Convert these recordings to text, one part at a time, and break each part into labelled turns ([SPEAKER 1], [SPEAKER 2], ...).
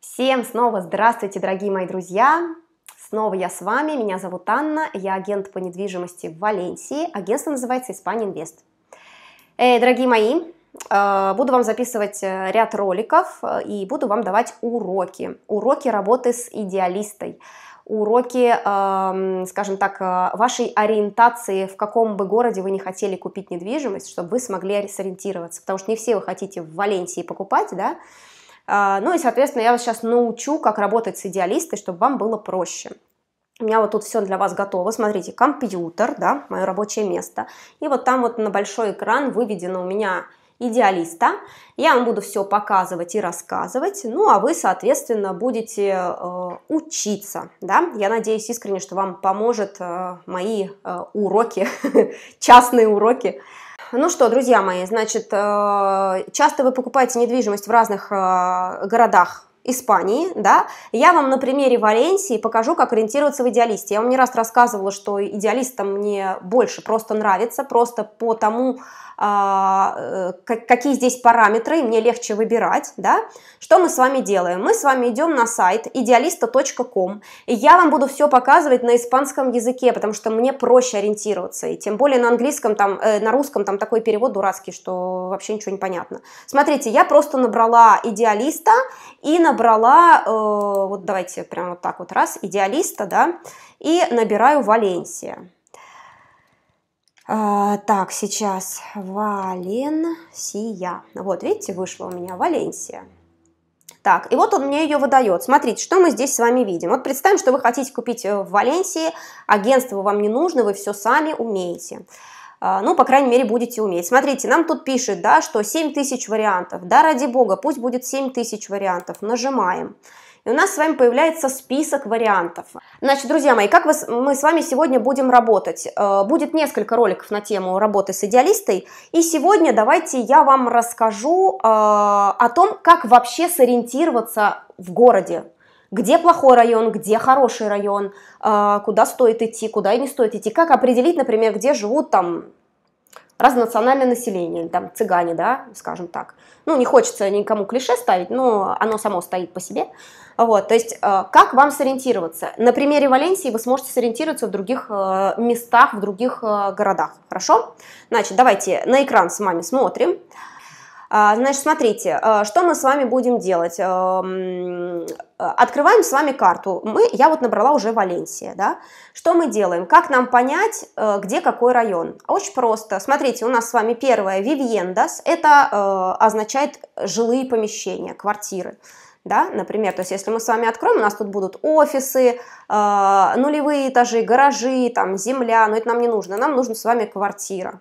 [SPEAKER 1] Всем снова здравствуйте, дорогие мои друзья! Снова я с вами, меня зовут Анна, я агент по недвижимости в Валенсии, агентство называется Испания Инвест. Э, дорогие мои, э, буду вам записывать э, ряд роликов э, и буду вам давать уроки, уроки работы с идеалистой, уроки, э, скажем так, э, вашей ориентации, в каком бы городе вы не хотели купить недвижимость, чтобы вы смогли сориентироваться, потому что не все вы хотите в Валенсии покупать, да, а, ну и, соответственно, я вас сейчас научу, как работать с идеалистой, чтобы вам было проще. У меня вот тут все для вас готово. Смотрите, компьютер, да, мое рабочее место. И вот там вот на большой экран выведено у меня идеалиста. Я вам буду все показывать и рассказывать, ну а вы, соответственно, будете э, учиться, да. Я надеюсь искренне, что вам поможет э, мои э, уроки, частные уроки ну что, друзья мои, значит, э, часто вы покупаете недвижимость в разных э, городах Испании, да, я вам на примере Валенсии покажу, как ориентироваться в идеалисте. Я вам не раз рассказывала, что идеалист мне больше просто нравится, просто по тому, а, э, какие здесь параметры, мне легче выбирать, да, что мы с вами делаем? Мы с вами идем на сайт idealista.com, и я вам буду все показывать на испанском языке, потому что мне проще ориентироваться, и тем более на английском, там, э, на русском там такой перевод дурацкий, что вообще ничего не понятно. Смотрите, я просто набрала идеалиста и набрала, э, вот давайте прямо вот так вот раз, идеалиста, да, и набираю Валенсия. А, так, сейчас Валенсия. Вот, видите, вышла у меня Валенсия. Так, и вот он мне ее выдает. Смотрите, что мы здесь с вами видим. Вот представим, что вы хотите купить э, в Валенсии, агентство вам не нужно, вы все сами умеете. А, ну, по крайней мере, будете уметь. Смотрите, нам тут пишет, да, что 7000 вариантов. Да, ради бога, пусть будет 7000 вариантов. Нажимаем. Нажимаем. И у нас с вами появляется список вариантов. Значит, друзья мои, как мы с вами сегодня будем работать? Э, будет несколько роликов на тему работы с идеалистой. И сегодня давайте я вам расскажу э, о том, как вообще сориентироваться в городе, где плохой район, где хороший район, э, куда стоит идти, куда и не стоит идти, как определить, например, где живут там разнонациональное население, там цыгане, да, скажем так. Ну, не хочется никому клише ставить, но оно само стоит по себе. Вот, то есть, э, как вам сориентироваться? На примере Валенсии вы сможете сориентироваться в других э, местах, в других э, городах, хорошо? Значит, давайте на экран с вами смотрим. А, значит, смотрите, э, что мы с вами будем делать? Э, э, открываем с вами карту. Мы, я вот набрала уже Валенсия. Да? Что мы делаем? Как нам понять, где какой район? Очень просто. Смотрите, у нас с вами первое «вивьендас». Это означает жилые помещения, квартиры да, например, то есть если мы с вами откроем, у нас тут будут офисы, э, нулевые этажи, гаражи, там, земля, но это нам не нужно, нам нужна с вами квартира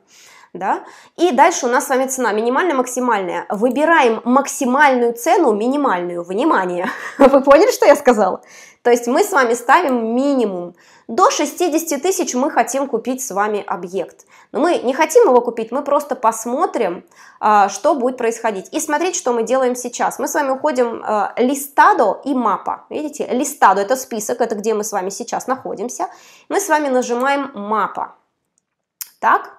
[SPEAKER 1] да. И дальше у нас с вами цена минимальная-максимальная. Выбираем максимальную цену, минимальную, внимание. Вы поняли, что я сказала? То есть мы с вами ставим минимум. До 60 тысяч мы хотим купить с вами объект. Но мы не хотим его купить, мы просто посмотрим, а, что будет происходить. И смотреть, что мы делаем сейчас. Мы с вами уходим а, листадо и мапа. Видите, листадо это список, это где мы с вами сейчас находимся. Мы с вами нажимаем мапа. Так,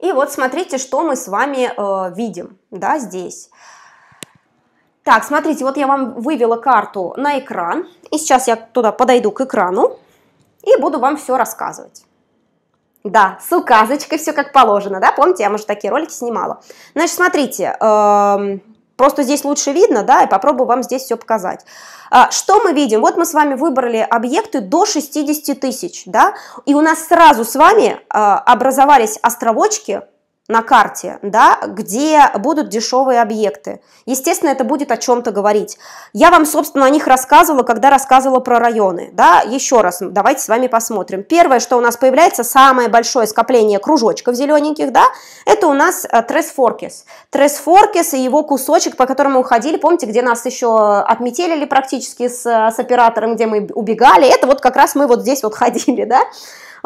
[SPEAKER 1] и вот смотрите, что мы с вами э, видим, да, здесь. Так, смотрите, вот я вам вывела карту на экран, и сейчас я туда подойду к экрану и буду вам все рассказывать. Да, с указочкой все как положено, да, помните, я, уже такие ролики снимала. Значит, смотрите, эм, Просто здесь лучше видно, да, и попробую вам здесь все показать. А, что мы видим? Вот мы с вами выбрали объекты до 60 тысяч, да, и у нас сразу с вами а, образовались островочки на карте, да, где будут дешевые объекты. Естественно, это будет о чем-то говорить. Я вам, собственно, о них рассказывала, когда рассказывала про районы. Да. Еще раз, давайте с вами посмотрим. Первое, что у нас появляется, самое большое скопление кружочков зелененьких, да, это у нас э, Тресфоркис. Тресфоркис и его кусочек, по которому уходили, помните, где нас еще отметелили практически с, э, с оператором, где мы убегали, это вот как раз мы вот здесь вот ходили, да.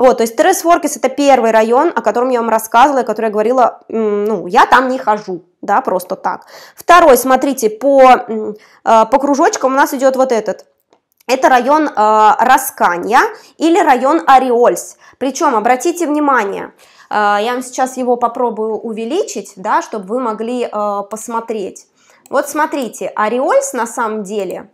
[SPEAKER 1] Вот, то есть Терес-Форкис это первый район, о котором я вам рассказывала, о который я говорила, ну, я там не хожу, да, просто так. Второй, смотрите, по, э, по кружочкам у нас идет вот этот. Это район э, Расканья или район Ариольс. Причем, обратите внимание, э, я вам сейчас его попробую увеличить, да, чтобы вы могли э, посмотреть. Вот смотрите, Ариольс на самом деле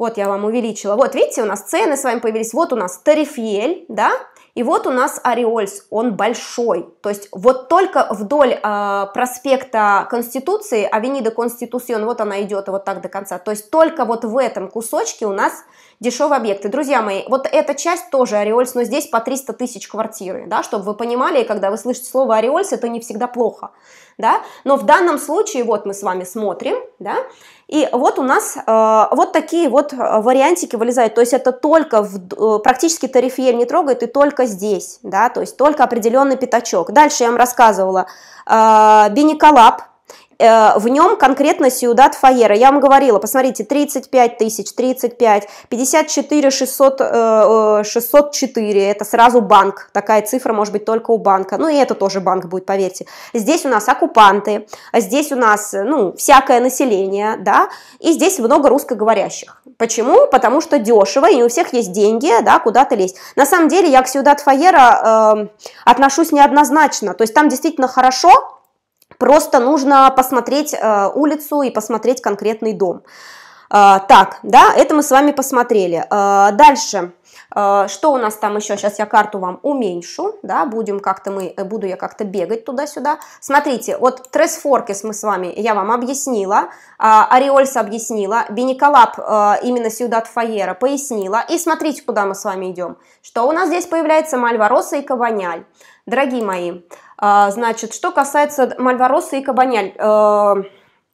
[SPEAKER 1] вот я вам увеличила. Вот видите, у нас цены с вами появились. Вот у нас тарифель, да, и вот у нас Ореольс, он большой. То есть вот только вдоль э, проспекта Конституции, Авенида Конституцион, вот она идет вот так до конца. То есть только вот в этом кусочке у нас дешевые объекты. Друзья мои, вот эта часть тоже Ореольс, но здесь по 300 тысяч квартиры, да, чтобы вы понимали, и когда вы слышите слово Ореольс, это не всегда плохо, да, но в данном случае вот мы с вами смотрим, да, и вот у нас э, вот такие вот э, вариантики вылезают, то есть это только, в, э, практически тарифьель не трогает и только здесь, да, то есть только определенный пятачок. Дальше я вам рассказывала, э, Бениколаб, Э, в нем конкретно Сиудат Фаера. Я вам говорила, посмотрите, 35 тысяч, 35, 54 600, 604, это сразу банк, такая цифра может быть только у банка, ну и это тоже банк будет, поверьте. Здесь у нас оккупанты, здесь у нас, ну, всякое население, да, и здесь много русскоговорящих. Почему? Потому что дешево, и у всех есть деньги, да, куда-то лезть. На самом деле я к Сиудат Фаера э, отношусь неоднозначно, то есть там действительно хорошо, Просто нужно посмотреть э, улицу и посмотреть конкретный дом. Э, так, да, это мы с вами посмотрели. Э, дальше. А, что у нас там еще? Сейчас я карту вам уменьшу, да, будем как-то мы, э, буду я как-то бегать туда-сюда. Смотрите, вот Тресфоркис мы с вами, я вам объяснила, а, Ариольс объяснила, Бениколап а, именно Сьюдат Фаера пояснила. И смотрите, куда мы с вами идем. Что у нас здесь появляется? Мальвороса и Кабаняль. Дорогие мои, значит, что касается Мальвороса и Кабаняль, э,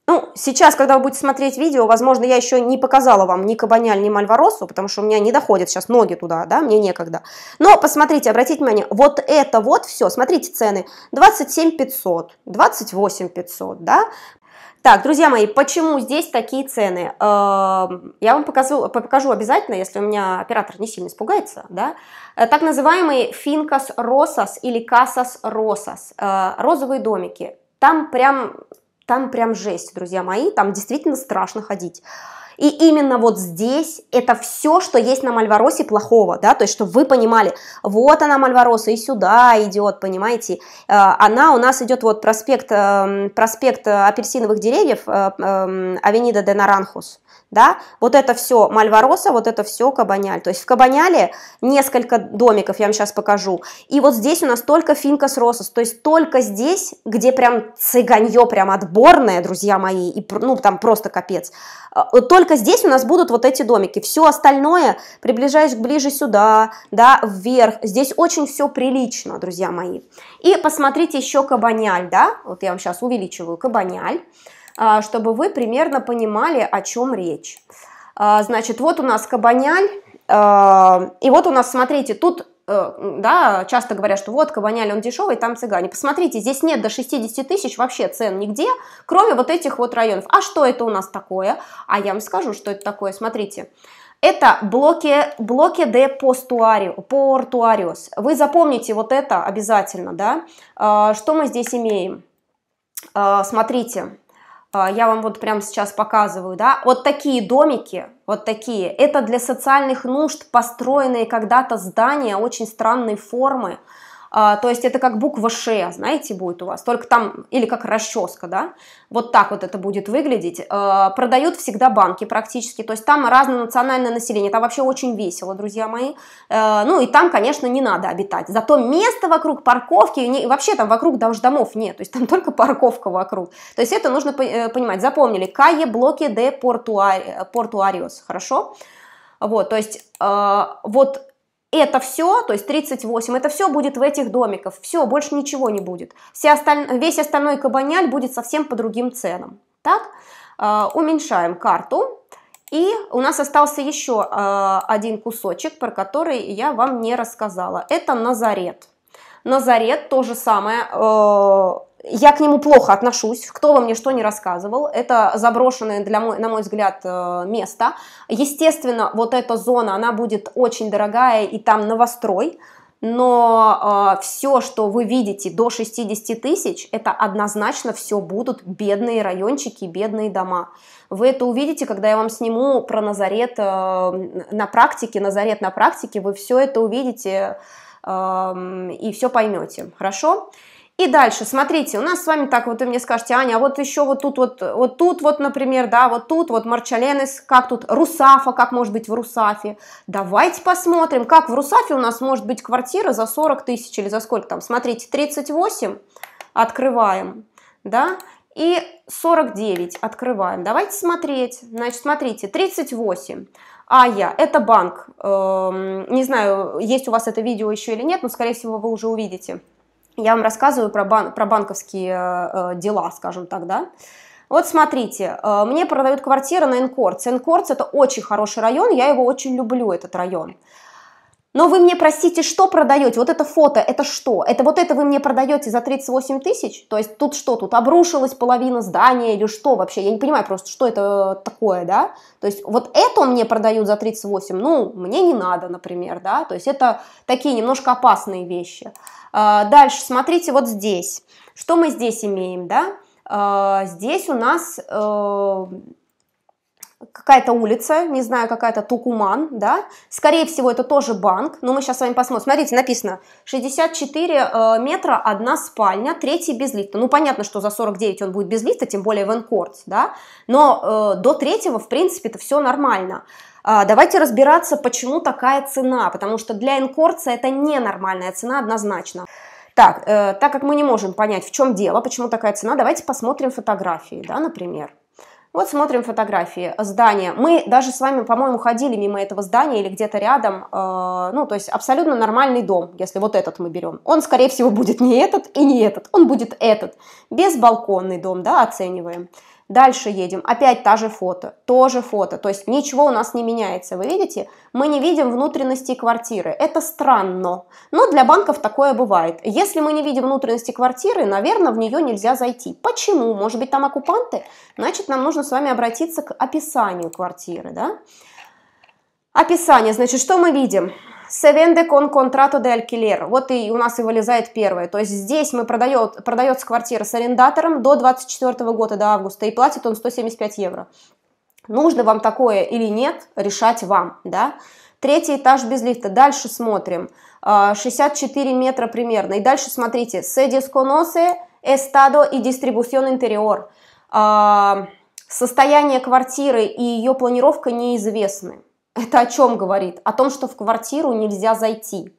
[SPEAKER 1] ну, сейчас, когда вы будете смотреть видео, возможно, я еще не показала вам ни Кабаняль, ни Мальваросу, потому что у меня не доходят сейчас ноги туда, да, мне некогда. Но посмотрите, обратите внимание, вот это вот все, смотрите цены, 27 500, 28 500, да. Так, друзья мои, почему здесь такие цены? Эм, я вам покажу, покажу обязательно, если у меня оператор не сильно испугается, да. Э, так называемые финкас росас или касас росас, э, розовые домики. Там прям там прям жесть, друзья мои, там действительно страшно ходить. И именно вот здесь это все, что есть на Мальваросе плохого, да, то есть, чтобы вы понимали, вот она Мальвароса и сюда идет, понимаете, э, она у нас идет вот проспект, эм, проспект э, апельсиновых деревьев, э, эм, Авенида де Наранхус, да, вот это все Мальвароса, вот это все Кабаняль, то есть в Кабаняле несколько домиков, я вам сейчас покажу, и вот здесь у нас только Финкас Росос, то есть только здесь, где прям цыганье прям отборное, друзья мои, и, ну, там просто капец, только только здесь у нас будут вот эти домики. Все остальное приближаешь ближе сюда, да, вверх. Здесь очень все прилично, друзья мои. И посмотрите еще кабаняль, да, вот я вам сейчас увеличиваю кабаняль, а, чтобы вы примерно понимали, о чем речь. А, значит, вот у нас кабаняль, а, и вот у нас, смотрите, тут Э, да, часто говорят, что вот воняли, он дешевый, там цыгане. Посмотрите, здесь нет до 60 тысяч вообще цен нигде, кроме вот этих вот районов. А что это у нас такое? А я вам скажу, что это такое. Смотрите. Это блоки, блоки де портуариус. Вы запомните вот это обязательно, да? Э, что мы здесь имеем? Э, смотрите. А, я вам вот прямо сейчас показываю, да, вот такие домики, вот такие, это для социальных нужд построенные когда-то здания очень странной формы, а, то есть это как буква Ш, знаете, будет у вас, только там, или как расческа, да, вот так вот это будет выглядеть. А, продают всегда банки практически, то есть там разнонациональное население, там вообще очень весело, друзья мои. А, ну и там, конечно, не надо обитать, зато место вокруг парковки, и вообще там вокруг даже домов нет, то есть там только парковка вокруг. То есть это нужно э, понимать, запомнили, Кае Блоке де э, Портуариос, хорошо? Вот, то есть э, вот это все, то есть 38, это все будет в этих домиках, все, больше ничего не будет. Все осталь... Весь остальной кабаняль будет совсем по другим ценам. Так, э, уменьшаем карту, и у нас остался еще э, один кусочек, про который я вам не рассказала. Это Назарет. Назарет то же самое, э, я к нему плохо отношусь, кто во мне что не рассказывал. Это заброшенное, для мой, на мой взгляд, э, место. Естественно, вот эта зона, она будет очень дорогая, и там новострой. Но э, все, что вы видите до 60 тысяч, это однозначно все будут бедные райончики, бедные дома. Вы это увидите, когда я вам сниму про Назарет э, на практике, Назарет на практике, вы все это увидите э, и все поймете. Хорошо? И дальше, смотрите, у нас с вами так, вот вы мне скажете, Аня, а вот еще вот тут вот, вот тут вот, например, да, вот тут вот Марчаленес, как тут Русафа, как может быть в Русафе. Давайте посмотрим, как в Русафе у нас может быть квартира за 40 тысяч или за сколько там. Смотрите, 38 открываем, да, и 49 открываем. Давайте смотреть. Значит, смотрите, 38. А я, это банк. Эм, не знаю, есть у вас это видео еще или нет, но, скорее всего, вы уже увидите. Я вам рассказываю про, бан, про банковские э, э, дела, скажем так, да. Вот смотрите, э, мне продают квартиру на Энкорц. Энкорц это очень хороший район, я его очень люблю, этот район. Но вы мне, простите, что продаете? Вот это фото, это что? Это вот это вы мне продаете за 38 тысяч? То есть тут что, тут обрушилась половина здания или что вообще? Я не понимаю просто, что это такое, да? То есть вот это мне продают за 38, ну, мне не надо, например, да? То есть это такие немножко опасные вещи. А, дальше, смотрите вот здесь. Что мы здесь имеем, да? А, здесь у нас э, какая-то улица, не знаю, какая-то Тукуман, да, скорее всего, это тоже банк, но мы сейчас с вами посмотрим. Смотрите, написано 64 э, метра, одна спальня, третий без лифта. Ну, понятно, что за 49 он будет без лифта, тем более в Энкорте, да, но э, до третьего, в принципе, это все нормально. А, давайте разбираться, почему такая цена, потому что для инкорца это ненормальная цена однозначно. Так, э, так как мы не можем понять, в чем дело, почему такая цена, давайте посмотрим фотографии, да, например. Вот смотрим фотографии здания. Мы даже с вами, по-моему, ходили мимо этого здания или где-то рядом. Э, ну, то есть абсолютно нормальный дом, если вот этот мы берем. Он, скорее всего, будет не этот и не этот. Он будет этот. Без балконный дом, да, оцениваем. Дальше едем, опять та же фото, тоже фото, то есть ничего у нас не меняется, вы видите? Мы не видим внутренности квартиры, это странно, но для банков такое бывает. Если мы не видим внутренности квартиры, наверное, в нее нельзя зайти. Почему? Может быть, там оккупанты? Значит, нам нужно с вами обратиться к описанию квартиры, да? Описание, значит, что мы видим? Se vende con contrato de alquiler. Вот и у нас и вылезает первое. То есть здесь мы продает, продается квартира с арендатором до 24 года, до августа, и платит он 175 евро. Нужно вам такое или нет, решать вам, да. Третий этаж без лифта. Дальше смотрим. 64 а, метра примерно. И дальше смотрите. Se desconoce estado и distribución interior. А, состояние квартиры и ее планировка неизвестны. Это о чем говорит? О том, что в квартиру нельзя зайти.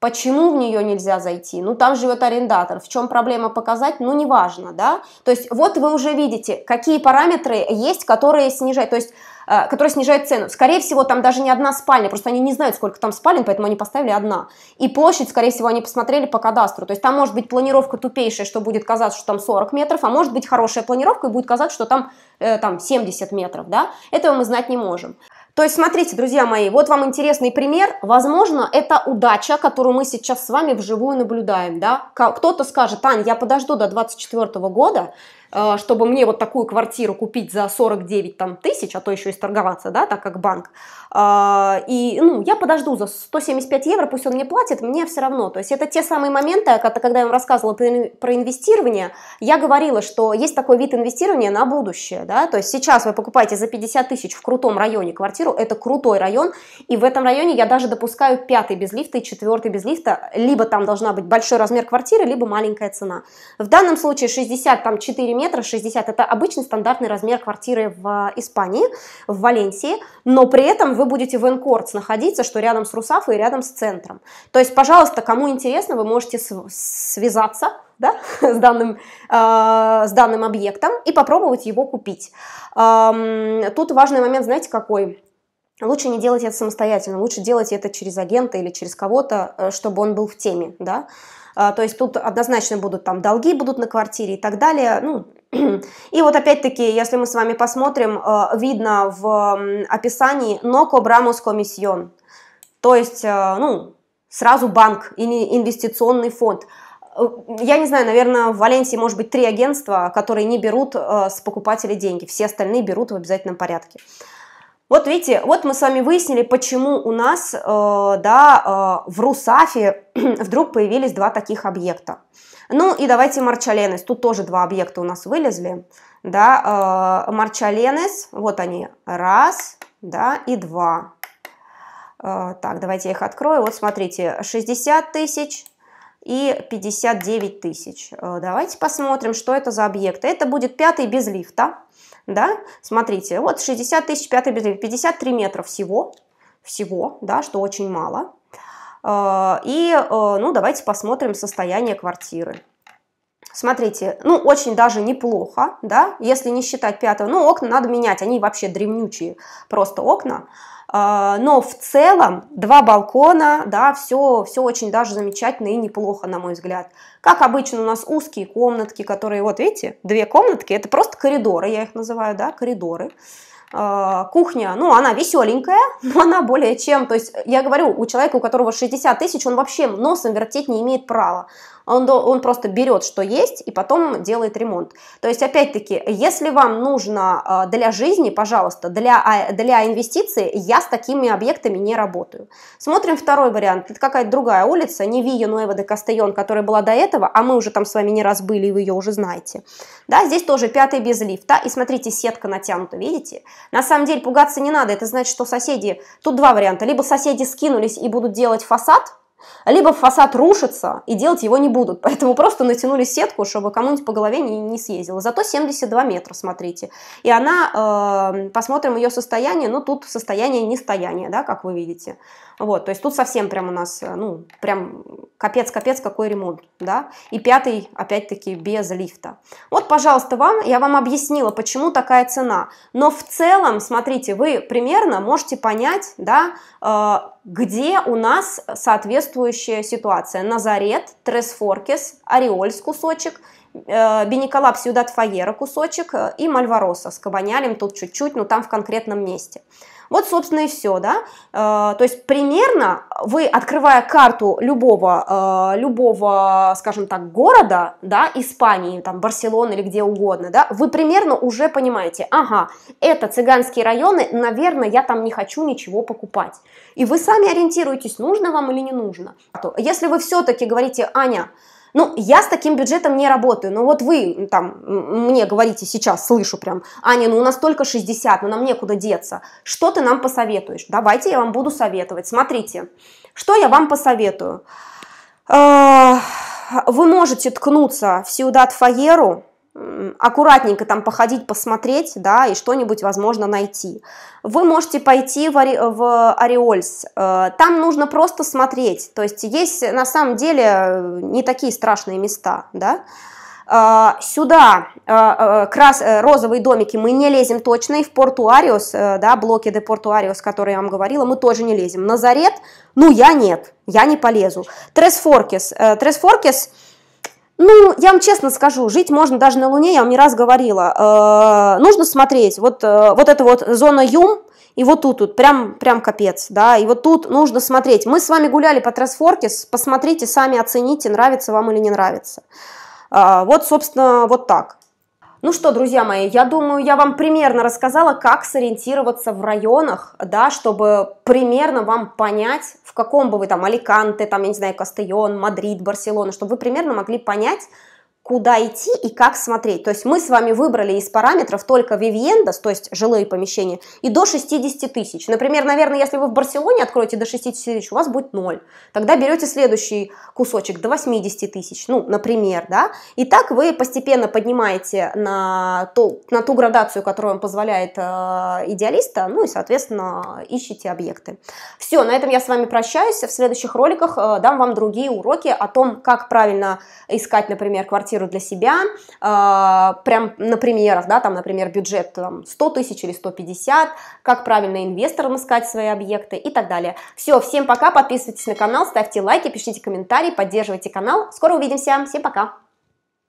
[SPEAKER 1] Почему в нее нельзя зайти? Ну, там живет арендатор. В чем проблема показать? Ну, неважно, да? То есть, вот вы уже видите, какие параметры есть, которые снижают, то есть, э, которые снижают цену. Скорее всего, там даже не одна спальня, просто они не знают, сколько там спален, поэтому они поставили одна. И площадь, скорее всего, они посмотрели по кадастру. То есть, там может быть планировка тупейшая, что будет казаться, что там 40 метров, а может быть хорошая планировка и будет казаться, что там, э, там 70 метров, да? Этого мы знать не можем. То есть, смотрите, друзья мои, вот вам интересный пример. Возможно, это удача, которую мы сейчас с вами вживую наблюдаем, да? Кто-то скажет, Ань, я подожду до 24 года, э, чтобы мне вот такую квартиру купить за 49 там, тысяч, а то еще и сторговаться, да, так как банк. Э, и, ну, я подожду за 175 евро, пусть он мне платит, мне все равно. То есть это те самые моменты, а когда я вам рассказывала про инвестирование, я говорила, что есть такой вид инвестирования на будущее, да, то есть сейчас вы покупаете за 50 тысяч в крутом районе квартиру, квартиру, это крутой район, и в этом районе я даже допускаю пятый без лифта и четвертый без лифта, либо там должна быть большой размер квартиры, либо маленькая цена. В данном случае 60, там 4 метра, 60 это обычный стандартный размер квартиры в а, Испании, в Валенсии, но при этом вы будете в Энкордс находиться, что рядом с Русафой и рядом с центром. То есть, пожалуйста, кому интересно, вы можете связаться да, с, данным, э, с данным объектом и попробовать его купить. Эм, тут важный момент, знаете, какой? Лучше не делать это самостоятельно, лучше делать это через агента или через кого-то, э, чтобы он был в теме, да. А, то есть тут однозначно будут там долги будут на квартире и так далее. Ну, и вот опять-таки, если мы с вами посмотрим, э, видно в описании Ноко Брамус comisión», то есть, э, ну, сразу банк или инвестиционный фонд. Я не знаю, наверное, в Валенсии может быть три агентства, которые не берут с покупателя деньги, все остальные берут в обязательном порядке. Вот видите, вот мы с вами выяснили, почему у нас э, да, э, в Русафе вдруг появились два таких объекта. Ну и давайте Марчаленес. Тут тоже два объекта у нас вылезли. Да, э, Марчаленес, вот они, раз, да, и два. Э, так, давайте я их открою. Вот смотрите, 60 тысяч, и 59 тысяч. Э, давайте посмотрим, что это за объект. Это будет пятый без лифта. Да? Смотрите, вот 60 тысяч, пятый без лифта, 53 метра всего, всего, да, что очень мало. Э, и, э, ну, давайте посмотрим состояние квартиры. Смотрите, ну, очень даже неплохо, да, если не считать пятого. Ну, окна надо менять, они вообще древнючие, просто окна. А, но в целом два балкона, да, все, все очень даже замечательно и неплохо, на мой взгляд. Как обычно у нас узкие комнатки, которые, вот видите, две комнатки, это просто коридоры, я их называю, да, коридоры. А, кухня, ну, она веселенькая, но она более чем, то есть, я говорю, у человека, у которого 60 тысяч, он вообще носом вертеть не имеет права. Он, он просто берет, что есть, и потом делает ремонт. То есть, опять-таки, если вам нужно а, для жизни, пожалуйста, для, а, для инвестиций, я с такими объектами не работаю. Смотрим второй вариант. Это какая-то другая улица, не Вия Нуэва де Кастейон, которая была до этого, а мы уже там с вами не раз были, и вы ее уже знаете. Да, здесь тоже пятый без лифта, и смотрите, сетка натянута, видите? На самом деле пугаться не надо, это значит, что соседи... Тут два варианта. Либо соседи скинулись и будут делать фасад, либо фасад рушится, и делать его не будут. Поэтому просто натянули сетку, чтобы кому-нибудь по голове не, не съездило. Зато 72 метра, смотрите. И она, э, посмотрим ее состояние, ну тут состояние не стояние, да, как вы видите. Вот, то есть тут совсем прям у нас, э, ну, прям капец-капец какой ремонт, да. И пятый, опять-таки, без лифта. Вот, пожалуйста, вам, я вам объяснила, почему такая цена. Но в целом, смотрите, вы примерно можете понять, да, э, где у нас соответствующая ситуация. Назарет, Тресфоркес, Ореоль с кусочек, э, Бениколап, Сьюдат Фаера кусочек э, и Мальвароса с Кабанялем тут чуть-чуть, но там в конкретном месте. Вот, собственно, и все, да. Э, то есть примерно вы, открывая карту любого, э, любого, скажем так, города, да, Испании, там, Барселоны или где угодно, да, вы примерно уже понимаете, ага, это цыганские районы, наверное, я там не хочу ничего покупать. И вы сами ориентируетесь, нужно вам или не нужно. А если вы все-таки говорите, Аня, ну, я с таким бюджетом не работаю, но вот вы там мне говорите сейчас, слышу прям, Аня, ну у нас только 60, но ну, нам некуда деться. Что ты нам посоветуешь? Давайте я вам буду советовать. Смотрите, что я вам посоветую? Э, вы можете ткнуться в Сиудат Фаеру, аккуратненько там походить, посмотреть, да, и что-нибудь, возможно, найти. Вы можете пойти в, Ари... в Ариольс, э, там нужно просто смотреть, то есть есть на самом деле э, не такие страшные места, да, э, Сюда крас, розовые домики мы не лезем точно, и в Портуариус, да, блоки де Портуариус, которые я вам говорила, мы тоже не лезем. Назарет, ну я нет, я не полезу. Тресфоркис, Тресфоркис, ну, я вам честно скажу, жить можно даже на Луне, я вам не раз говорила. Э, нужно смотреть, вот, э, вот эта вот зона Юм, и вот тут, тут прям, прям капец, да, и вот тут нужно смотреть. Мы с вами гуляли по Трансфоркис, посмотрите, сами оцените, нравится вам или не нравится. Э, вот, собственно, вот так. Ну что, друзья мои, я думаю, я вам примерно рассказала, как сориентироваться в районах, да, чтобы примерно вам понять, в каком бы вы там Аликанте, там, я не знаю, Кастейон, Мадрид, Барселона, чтобы вы примерно могли понять, куда идти и как смотреть. То есть мы с вами выбрали из параметров только вивиендас, то есть жилые помещения, и до 60 тысяч. Например, наверное, если вы в Барселоне откроете до 60 тысяч, у вас будет 0. Тогда берете следующий кусочек до 80 тысяч, ну, например, да. И так вы постепенно поднимаете на ту, на ту градацию, которую вам позволяет э, идеалиста, ну и, соответственно, ищите объекты. Все, на этом я с вами прощаюсь. В следующих роликах э, дам вам другие уроки о том, как правильно искать, например, квартиру квартиру для себя, а, прям на примерах, да, там, например, бюджет там, 100 тысяч или 150, как правильно инвесторам искать свои объекты и так далее. Все, всем пока, подписывайтесь на канал, ставьте лайки, пишите комментарии, поддерживайте канал. Скоро увидимся, всем пока!